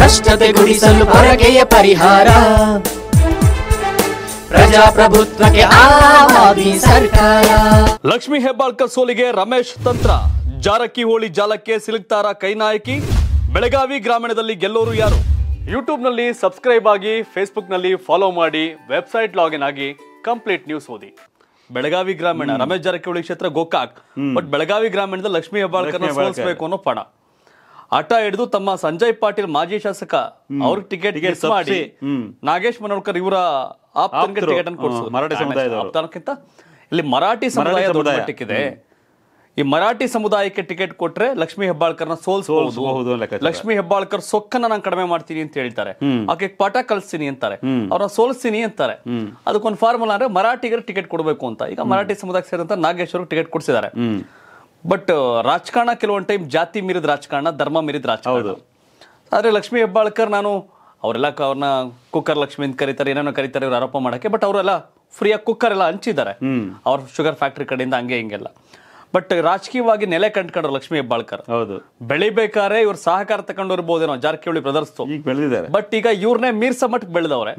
ಭ್ರಷ್ಟತೆ ಗುಡಿಸಲು ಪರಕೆಯ ಪರಿಹಾರ ಪ್ರಜಾಪ್ರಭುತ್ವಕ್ಕೆ ಆವಾದಿ ಸರ್ಕಾರ ಲಕ್ಷ್ಮಿ ಹೆಬ್ಬಾಳ್ಕರ್ ಸೋಲಿಗೆ ರಮೇಶ್ ತಂತ್ರ ಜಾರಕಿಹೊಳಿ ಜಾಲಕ್ಕೆ ಸಿಲುಕ್ತಾರ ಕೈನಾಯಕಿ ಬೆಳಗಾವಿ ಗ್ರಾಮೀಣದಲ್ಲಿ ಗೆಲ್ಲೋರು ಯಾರು ಯೂಟ್ಯೂಬ್ನಲ್ಲಿ ಸಬ್ಸ್ಕ್ರೈಬ್ ಆಗಿ ನಲ್ಲಿ ಫಾಲೋ ಮಾಡಿ ವೆಬ್ಸೈಟ್ ಲಾಗಿನ್ ಆಗಿ ಕಂಪ್ಲೀಟ್ ನ್ಯೂಸ್ ಓದಿ ಬೆಳಗಾವಿ ಗ್ರಾಮೀಣ ರಮೇಶ್ ಜಾರಕಿಹೊಳಿ ಕ್ಷೇತ್ರ ಗೋಕಾಕ್ ಬಟ್ ಬೆಳಗಾವಿ ಗ್ರಾಮೀಣದ ಲಕ್ಷ್ಮೀ ಹೆಬ್ಬಾಳ್ಕರ್ ಸೋಲಿಸಬೇಕು ಅನ್ನೋ ಪಣ ಆಟ ಹಿಡಿದು ತಮ್ಮ ಸಂಜಯ್ ಪಾಟೀಲ್ ಮಾಜಿ ಶಾಸಕ ಅವ್ರಿಗೆ ಟಿಕೆಟ್ ಮಾಡಿ ನಾಗೇಶ್ ಮನೋಳ್ಕರ್ ಇವರ ಮರಾಠಿ ಇಲ್ಲಿ ಮರಾಠಿ ಸಮುದಾಯ ಮಟ್ಟಕ್ಕಿದೆ ಈ ಮರಾಠಿ ಸಮುದಾಯಕ್ಕೆ ಟಿಕೆಟ್ ಕೊಟ್ರೆ ಲಕ್ಷ್ಮಿ ಹೆಬ್ಬಾಳ್ಕರ್ನ ಸೋಲ್ಸಬಹುದು ಲಕ್ಷ್ಮಿ ಹೆಬ್ಬಾಳ್ಕರ್ ಸೊಕ್ಕನ್ನ ನಾನು ಕಡಿಮೆ ಮಾಡ್ತೀನಿ ಅಂತ ಹೇಳ್ತಾರೆ ಆಕೆ ಪಾಠ ಕಲಿಸ್ತೀನಿ ಅಂತಾರೆ ಅವ್ರನ್ನ ಸೋಲ್ಸ್ತೀನಿ ಅಂತಾರೆ ಅದಕ್ಕೊಂದು ಫಾರ್ಮುಲಾ ಅಂದ್ರೆ ಮರಾಠಿಗರ ಟಿಕೆಟ್ ಕೊಡಬೇಕು ಅಂತ ಈಗ ಮರಾಠಿ ಸಮುದಾಯಕ್ಕೆ ಸೇರಿದಂತ ನಾಗೇಶ್ವರ್ ಟಿಕೆಟ್ ಕೊಡ್ಸಿದ್ದಾರೆ ಬಟ್ uh, ರಾಜಕಾರಣ ಕೆಲವೊಂದು ಟೈಮ್ ಜಾತಿ ಮೀರಿದ ರಾಜಕಾರಣ ಧರ್ಮ ಮೀರಿದ ರಾಜಕಾರಣ ಆದರೆ ಲಕ್ಷ್ಮೀ ಹೆಬ್ಬಾಳ್ಕರ್ ನಾನು ಅವರೆಲ್ಲ ಅವ್ರನ್ನ ಕುಕ್ಕರ್ ಲಕ್ಷ್ಮಿ ಅಂತ ಕರೀತಾರೆ ಏನೇನೋ ಕರೀತಾರೆ ಇವ್ರು ಆರೋಪ ಮಾಡೋಕ್ಕೆ ಬಟ್ ಅವರೆಲ್ಲ ಫ್ರೀಯಾಗಿ ಕುಕ್ಕರ್ ಎಲ್ಲ ಹಂಚಿದ್ದಾರೆ ಅವ್ರ ಶುಗರ್ ಫ್ಯಾಕ್ಟ್ರಿ ಕಡೆಯಿಂದ ಹಂಗೆ ಹಿಂಗೆಲ್ಲ ಬಟ್ ರಾಜಕೀಯವಾಗಿ ನೆಲೆ ಕಂಡ್ಕೊಂಡ್ರು ಲಕ್ಷ್ಮಿ ಹೆಬ್ಬಾಳ್ಕರ್ ಹೌದು ಬೆಳಿಬೇಕಾದ್ರೆ ಇವ್ರ ಸಹಕಾರ ತಗೊಂಡಿರ್ಬೋದೇನೋ ಜಾರಕಿಹೊಳಿ ಬ್ರದರ್ಸ್ ಬಟ್ ಈಗ ಇವ್ರನ್ನೇ ಮೀರ್ಸ ಮಟ್ ಬೆಳೆದವ್ರೆ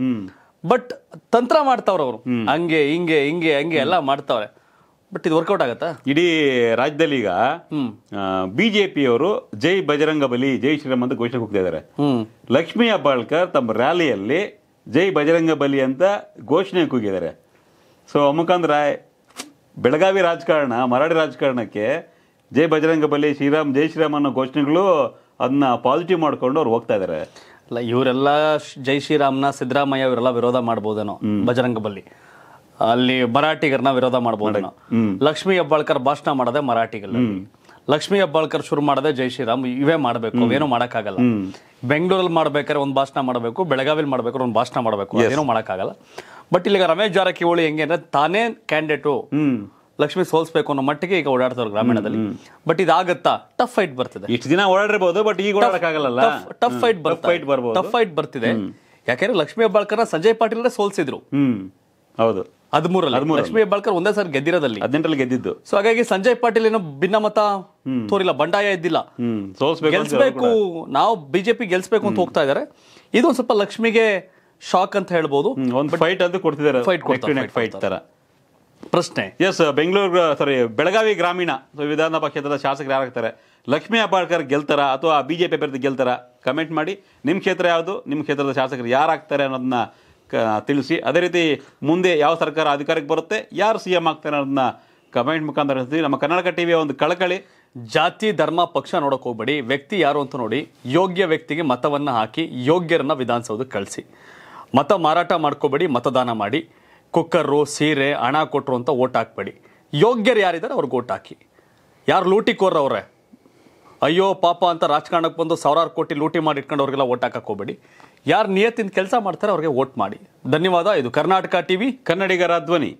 ಬಟ್ ತಂತ್ರ ಮಾಡ್ತಾವ್ರ ಅವರು ಹಂಗೆ ಹಿಂಗೆ ಹಿಂಗೆ ಹಂಗೆ ಎಲ್ಲ ಮಾಡ್ತಾವ್ರೆ ಬಟ್ ಇದು ವರ್ಕೌಟ್ ಆಗುತ್ತಾ ಇಡೀ ರಾಜ್ಯದಲ್ಲಿ ಈಗ ಅವರು ಜೈ ಬಜರಂಗ ಬಲಿ ಜೈ ಶ್ರೀರಾಮ್ ಅಂತ ಘೋಷಣೆ ಹೋಗ್ತಾ ಇದ್ದಾರೆ ಲಕ್ಷ್ಮೀ ಅಬ್ಬಾಳ್ಕರ್ ತಮ್ಮ ರ್ಯಾಲಿಯಲ್ಲಿ ಜೈ ಬಜರಂಗ ಬಲಿ ಅಂತ ಘೋಷಣೆ ಕೂಗಿದ್ದಾರೆ ಸೊ ಅಮುಖಾಂದ್ ರಾಯ್ ಬೆಳಗಾವಿ ರಾಜಕಾರಣ ಮರಾಠಿ ರಾಜಕಾರಣಕ್ಕೆ ಜೈ ಬಜರಂಗ ಬಲಿ ಶ್ರೀರಾಮ್ ಜೈ ಶ್ರೀರಾಮ್ ಅನ್ನೋ ಘೋಷಣೆಗಳು ಅದನ್ನ ಪಾಸಿಟಿವ್ ಮಾಡ್ಕೊಂಡು ಅವ್ರು ಹೋಗ್ತಾ ಇದ್ದಾರೆ ಅಲ್ಲ ಇವರೆಲ್ಲ ಜೈ ಶ್ರೀರಾಮ್ನ ಸಿದ್ದರಾಮಯ್ಯ ಇವರೆಲ್ಲ ವಿರೋಧ ಮಾಡ್ಬೋದೇನೋ ಬಜರಂಗ ಬಲಿ ಅಲ್ಲಿ ಮರಾಠಿಗರನ್ನ ವಿರೋಧ ಮಾಡಬಹುದು ಲಕ್ಷ್ಮಿ ಹೆಬ್ಬಾಳ್ಕರ್ ಭಾಷಣ ಮಾಡದೆ ಮರಾಠಿಗಲ್ಲ ಲಕ್ಷ್ಮಿ ಹೆಬ್ಬಾಳ್ಕರ್ ಶುರು ಮಾಡದೆ ಜೈ ಶ್ರೀರಾಮ್ ಇವೇ ಮಾಡಬೇಕು ಏನು ಮಾಡಕ್ಕಾಗಲ್ಲ ಬೆಂಗಳೂರಲ್ಲಿ ಮಾಡ್ಬೇಕಾದ್ರೆ ಒಂದು ಭಾಷಣ ಮಾಡಬೇಕು ಬೆಳಗಾವಿಲಿ ಮಾಡ್ಬೇಕಾದ್ರೆ ಒಂದು ಭಾಷಣ ಮಾಡಬೇಕು ಏನೂ ಮಾಡೋಕ್ಕಾಗಲ್ಲ ಬಟ್ ಇಲ್ಲಿಗ ರಮೇಶ್ ಜಾರಕಿಹೊಳಿ ಹೆಂಗೆ ಅಂದ್ರೆ ತಾನೇ ಕ್ಯಾಂಡಿಡೇಟು ಲಕ್ಷ್ಮಿ ಸೋಲ್ಸ್ಬೇಕು ಅನ್ನೋ ಮಟ್ಟಿಗೆ ಈಗ ಓಡಾಡ್ತಾರೆ ಗ್ರಾಮೀಣದಲ್ಲಿ ಬಟ್ ಇದಾಗತ್ತಾ ಟಫ್ ಫೈಟ್ ಬರ್ತದೆ ಇಷ್ಟು ದಿನ ಓಡಾಡಿರ್ಬೋದು ಬಟ್ ಈಗ ಓಡಾಡಕ್ಕಾಗಲ್ಲ ಟಫ್ ಫೈಟ್ ಫೈಟ್ ಬರ್ಬೋದು ಟಫ್ ಫೈಟ್ ಬರ್ತಿದೆ ಯಾಕಂದ್ರೆ ಲಕ್ಷ್ಮಿ ಹೆಬ್ಬಾಳ್ಕರ್ನ ಸಂಜಯ್ ಪಾಟೀಲ್ ಸೋಲ್ಸಿದ್ರು ಹೌದು ಹದಿಮೂರಲ್ಲಿ ಲಕ್ಷ್ಮೀ ಹೆಬ್ಬಾಳ್ಕರ್ ಒಂದೇ ಸರ್ ಗೆದ್ದಿರೋದಲ್ಲಿ ಹದಿನೆಂಟರಲ್ಲಿ ಗೆದ್ದಿದ್ದು ಸೊ ಹಾಗಾಗಿ ಸಂಜಯ್ ಪಾಟೀಲ್ ಏನೋ ಭಿನ್ನಮತ ತೋರಿಲ್ಲ ಬಂಡಾಯ ಇದ್ದಿಲ್ಲ ಗೆಲ್ಸ್ಬೇಕು ನಾವು ಬಿಜೆಪಿ ಗೆಲ್ಸ್ಬೇಕು ಅಂತ ಹೋಗ್ತಾ ಇದಾರೆ ಇದೊಂದ್ ಸ್ವಲ್ಪ ಲಕ್ಷ್ಮಿಗೆ ಶಾಕ್ ಅಂತ ಹೇಳ್ಬೋದು ಒಂದು ಫೈಟ್ ಅಂತ ಕೊಡ್ತಿದ್ದಾರೆ ಫೈಟ್ ಫೈಟ್ ತರ ಪ್ರಶ್ನೆ yes Bengaluru sorry uh, Belagavi ಗ್ರಾಮೀಣ ವಿಧಾನಸಭಾ ಕ್ಷೇತ್ರದ ಶಾಸಕರು ಯಾರಾಗ್ತಾರೆ ಲಕ್ಷ್ಮೀ ಅಬ್ಬಾಳ್ಕರ್ ಗೆಲ್ತಾರ ಅಥವಾ ಬಿಜೆಪಿ ಅಭ್ಯರ್ಥಿ ಗೆಲ್ತಾರ ಕಮೆಂಟ್ ಮಾಡಿ ನಿಮ್ಮ ಕ್ಷೇತ್ರ ಯಾವುದು ನಿಮ್ಮ ಕ್ಷೇತ್ರದ ಶಾಸಕರು ಯಾರಾಗ್ತಾರೆ ಅನ್ನೋದನ್ನ ತಿಳಿಸಿ ಅದೇ ರೀತಿ ಮುಂದೆ ಯಾವ ಸರ್ಕಾರ ಅಧಿಕಾರಕ್ಕೆ ಬರುತ್ತೆ ಯಾರು ಸಿ ಎಂ ಆಗ್ತಾರೆ ಅನ್ನೋದನ್ನ ಕಮೆಂಟ್ ಮುಖಾಂತರ ನಮ್ಮ ಕನ್ನಡಕ ಟಿವಿಯ ಒಂದು ಕಳಕಳಿ ಜಾತಿ ಧರ್ಮ ಪಕ್ಷ ನೋಡೋಕೆ ಹೋಗ್ಬೇಡಿ ವ್ಯಕ್ತಿ ಯಾರು ಅಂತ ನೋಡಿ ಯೋಗ್ಯ ವ್ಯಕ್ತಿಗೆ ಮತವನ್ನು ಹಾಕಿ ಯೋಗ್ಯರನ್ನು ವಿಧಾನಸೌಧಕ್ಕೆ ಕಳಿಸಿ ಮತ ಮಾರಾಟ ಮಾಡ್ಕೋಬೇಡಿ ಮತದಾನ ಮಾಡಿ ಕುಕ್ಕರು ಸೀರೆ ಹಣ ಕೊಟ್ಟರು ಅಂತ ಓಟ್ ಹಾಕ್ಬೇಡಿ ಯೋಗ್ಯರು ಯಾರಿದ್ದಾರೆ ಅವ್ರಿಗೆ ಓಟ್ ಹಾಕಿ ಯಾರು ಲೂಟಿ ಅವರೇ ಅಯ್ಯೋ ಪಾಪ ಅಂತ ರಾಜಕಾರಣಕ್ಕೆ ಬಂದು ಸಾವಿರಾರು ಕೋಟಿ ಲೂಟಿ ಮಾಡಿ ಅವ್ರಿಗೆಲ್ಲ ಓಟ್ ಹಾಕಕ್ಕೆ ಹೋಗಬೇಡಿ ಯಾರು ನಿಯತ್ತಿನ ಕೆಲಸ ಮಾಡ್ತಾರೆ ಅವ್ರಿಗೆ ಓಟ್ ಮಾಡಿ ಧನ್ಯವಾದ ಇದು ಕರ್ನಾಟಕ ವಿ ಕನ್ನಡಿಗರ ಧ್ವನಿ